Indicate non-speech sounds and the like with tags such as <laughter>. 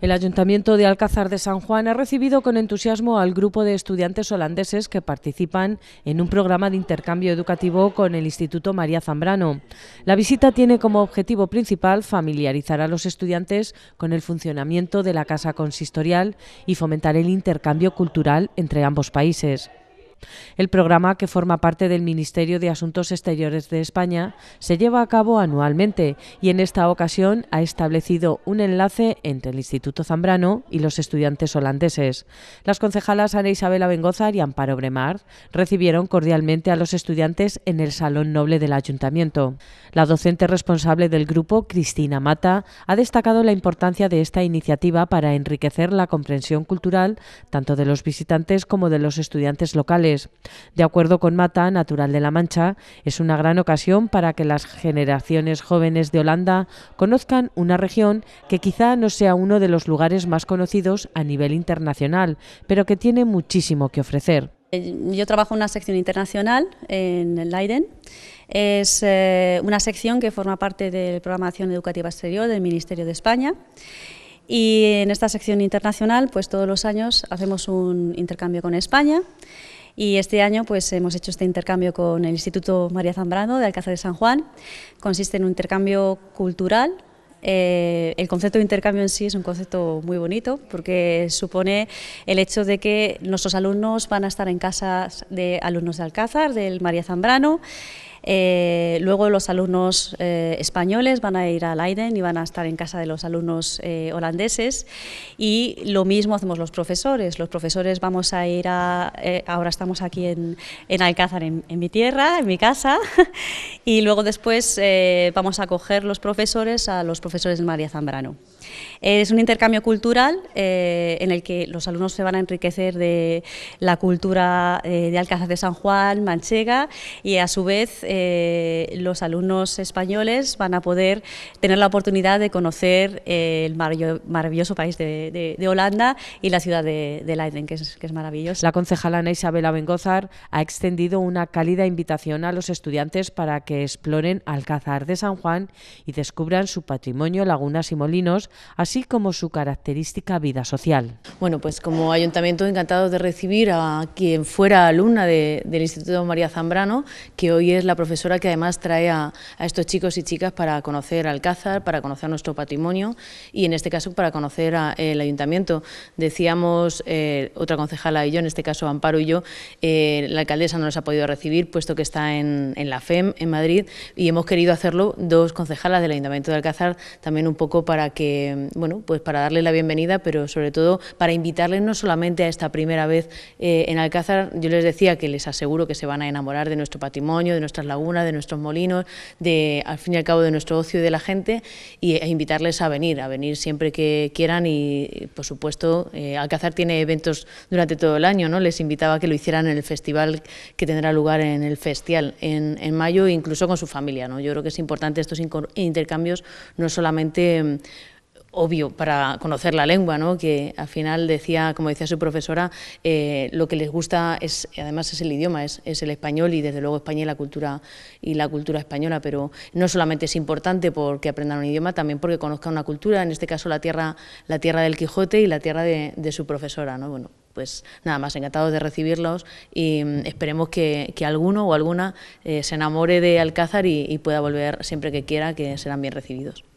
El Ayuntamiento de Alcázar de San Juan ha recibido con entusiasmo al grupo de estudiantes holandeses que participan en un programa de intercambio educativo con el Instituto María Zambrano. La visita tiene como objetivo principal familiarizar a los estudiantes con el funcionamiento de la Casa Consistorial y fomentar el intercambio cultural entre ambos países. El programa, que forma parte del Ministerio de Asuntos Exteriores de España, se lleva a cabo anualmente y en esta ocasión ha establecido un enlace entre el Instituto Zambrano y los estudiantes holandeses. Las concejalas Ana Isabela Bengoza y Amparo Bremar recibieron cordialmente a los estudiantes en el Salón Noble del Ayuntamiento. La docente responsable del grupo, Cristina Mata, ha destacado la importancia de esta iniciativa para enriquecer la comprensión cultural tanto de los visitantes como de los estudiantes locales de acuerdo con Mata, natural de La Mancha, es una gran ocasión para que las generaciones jóvenes de Holanda conozcan una región que quizá no sea uno de los lugares más conocidos a nivel internacional, pero que tiene muchísimo que ofrecer. Eh, yo trabajo en una sección internacional en Leiden. Es eh, una sección que forma parte de Programación Educativa Exterior del Ministerio de España. Y en esta sección internacional, pues todos los años hacemos un intercambio con España. Y este año pues, hemos hecho este intercambio con el Instituto María Zambrano de Alcázar de San Juan. Consiste en un intercambio cultural eh, el concepto de intercambio en sí es un concepto muy bonito porque supone el hecho de que nuestros alumnos van a estar en casas de alumnos de Alcázar, del María Zambrano, eh, luego los alumnos eh, españoles van a ir a Leiden y van a estar en casa de los alumnos eh, holandeses y lo mismo hacemos los profesores. Los profesores vamos a ir a... ahora estamos aquí en, en Alcázar, en, mi tierra, en mi casa, <laughs> y luego después vamos a acoger los profesores a los profesores de María Zambrano. Es un intercambio cultural eh, en el que los alumnos se van a enriquecer de la cultura eh, de Alcázar de San Juan, Manchega, y a su vez eh, los alumnos españoles van a poder tener la oportunidad de conocer el maravilloso país de, Holanda y la ciudad de, Leiden, que es, maravilloso. La concejal Ana Isabela Bengozar ha extendido una cálida invitación a los estudiantes para que exploren Alcázar de San Juan y descubran su patrimonio, lagunas y molinos, así como su característica vida social. Bueno, pues como ayuntamiento encantado de recibir a quien fuera alumna del Instituto María Zambrano, que hoy es la profesora que además trae a, estos chicos y chicas para conocer Alcázar, para conocer nuestro patrimonio y en este caso para conocer al el ayuntamiento. Decíamos eh, otra concejala y yo, en este caso Amparo y yo, eh, la alcaldesa no nos ha podido recibir puesto que está en, en la FEM, en Madrid, y hemos querido hacerlo dos concejalas del ayuntamiento de Alcázar también un poco para que eh, bueno, pues para darle la bienvenida, pero sobre todo para invitarles no solamente a esta primera vez eh, en Alcázar, yo les decía que les aseguro que se van a enamorar de nuestro patrimonio, de nuestras lagunas, de nuestros molinos, de al fin y al cabo de nuestro ocio y de la gente, y, e invitarles a venir, a venir siempre que quieran y por supuesto eh, Alcázar tiene eventos durante todo el año, ¿no? les invitaba a que lo hicieran en el festival que tendrá lugar en el Festival en, en mayo, incluso con su familia. ¿no? Yo creo que es importante estos intercambios, no solamente obvio para conocer la lengua, ¿no? que al final decía, como decía su profesora, eh, lo que les gusta es, además es el idioma, es, el español y desde luego España y la cultura y la cultura española, pero no solamente es importante porque aprendan un idioma, también porque conozcan una cultura, en este caso la tierra, la tierra del Quijote y la tierra de, su profesora, ¿no? Bueno, pues nada más, encantados de recibirlos y mm, esperemos que, alguno o alguna eh, se enamore de Alcázar y pueda volver siempre que quiera, que serán bien recibidos.